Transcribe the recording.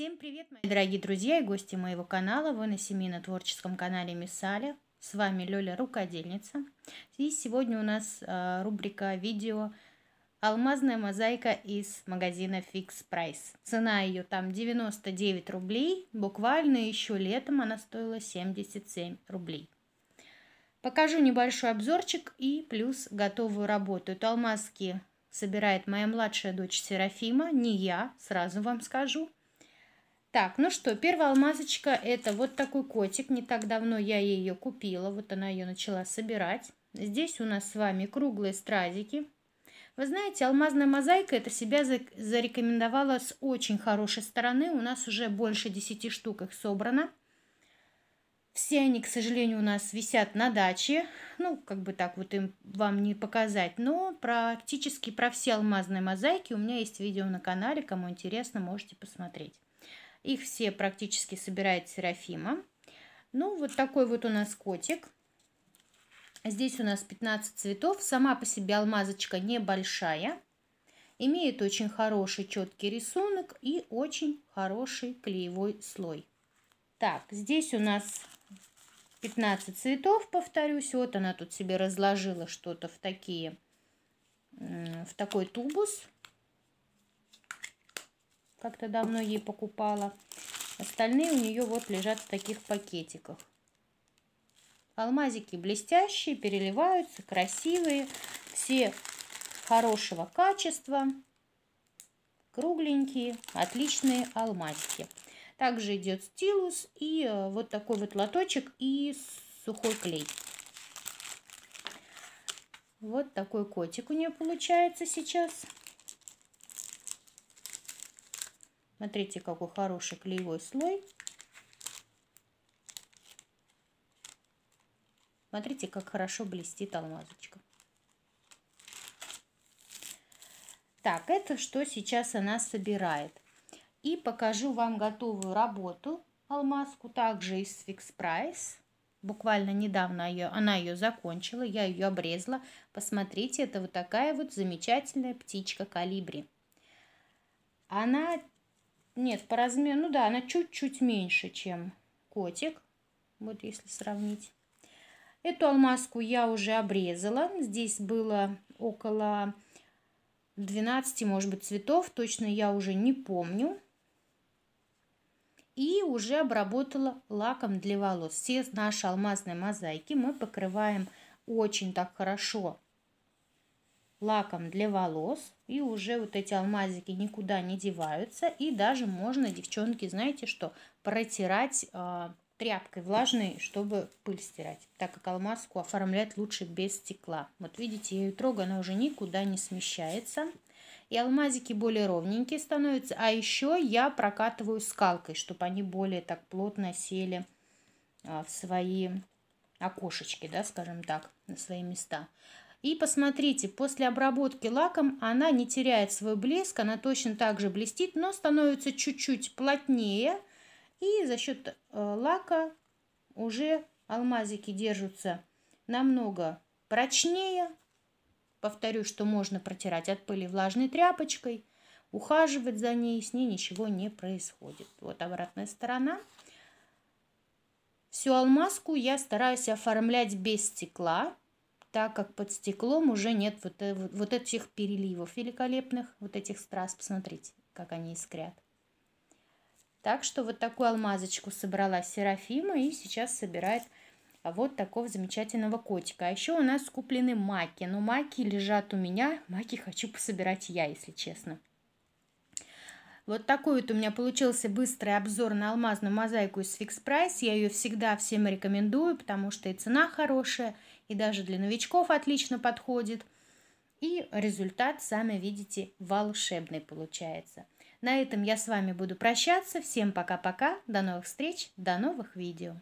Всем привет, мои дорогие друзья и гости моего канала. Вы на семейно творческом канале Миссаля. С вами Лёля Рукодельница. И сегодня у нас а, рубрика видео Алмазная мозаика из магазина Fix Price. Цена ее там 99 рублей. Буквально еще летом она стоила 77 рублей. Покажу небольшой обзорчик и плюс готовую работу. Это алмазки собирает моя младшая дочь Серафима, не я, сразу вам скажу. Так, ну что, первая алмазочка это вот такой котик. Не так давно я ее купила. Вот она ее начала собирать. Здесь у нас с вами круглые стразики. Вы знаете, алмазная мозаика это себя зарекомендовала с очень хорошей стороны. У нас уже больше 10 штук их собрано. Все они, к сожалению, у нас висят на даче. Ну, как бы так вот им вам не показать. Но практически про все алмазные мозаики у меня есть видео на канале. Кому интересно, можете посмотреть. Их все практически собирает Серафима. Ну, вот такой вот у нас котик. Здесь у нас 15 цветов. Сама по себе алмазочка небольшая. Имеет очень хороший четкий рисунок и очень хороший клеевой слой. Так, здесь у нас 15 цветов, повторюсь. Вот она тут себе разложила что-то в такие, в такой тубус. Как-то давно ей покупала. Остальные у нее вот лежат в таких пакетиках. Алмазики блестящие, переливаются, красивые. Все хорошего качества. Кругленькие, отличные алмазики. Также идет стилус и э, вот такой вот лоточек и сухой клей. Вот такой котик у нее получается сейчас. Смотрите, какой хороший клеевой слой. Смотрите, как хорошо блестит алмазочка. Так, это что сейчас она собирает. И покажу вам готовую работу алмазку, также из Fix Price. Буквально недавно ее, она ее закончила, я ее обрезала. Посмотрите, это вот такая вот замечательная птичка калибри. Она нет, по размеру, ну да, она чуть-чуть меньше, чем котик. Вот если сравнить. Эту алмазку я уже обрезала. Здесь было около 12, может быть, цветов. Точно я уже не помню. И уже обработала лаком для волос. Все наши алмазные мозаики мы покрываем очень так хорошо лаком для волос. И уже вот эти алмазики никуда не деваются. И даже можно, девчонки, знаете что, протирать э, тряпкой влажной, чтобы пыль стирать. Так как алмазку оформлять лучше без стекла. Вот видите, я ее трогаю, она уже никуда не смещается. И алмазики более ровненькие становятся. А еще я прокатываю скалкой, чтобы они более так плотно сели э, в свои окошечки, да, скажем так, на свои места. И посмотрите, после обработки лаком она не теряет свой блеск, она точно так же блестит, но становится чуть-чуть плотнее. И за счет э, лака уже алмазики держатся намного прочнее. Повторю, что можно протирать от пыли влажной тряпочкой, ухаживать за ней, с ней ничего не происходит. Вот обратная сторона. Всю алмазку я стараюсь оформлять без стекла, так как под стеклом уже нет вот, э, вот, вот этих переливов великолепных, вот этих страз, посмотрите, как они искрят. Так что вот такую алмазочку собрала Серафима и сейчас собирает вот такого замечательного котика. А еще у нас куплены маки, но маки лежат у меня, маки хочу пособирать я, если честно. Вот такой вот у меня получился быстрый обзор на алмазную мозаику из Fix Price. Я ее всегда всем рекомендую, потому что и цена хорошая, и даже для новичков отлично подходит. И результат, сами видите, волшебный получается. На этом я с вами буду прощаться. Всем пока-пока, до новых встреч, до новых видео.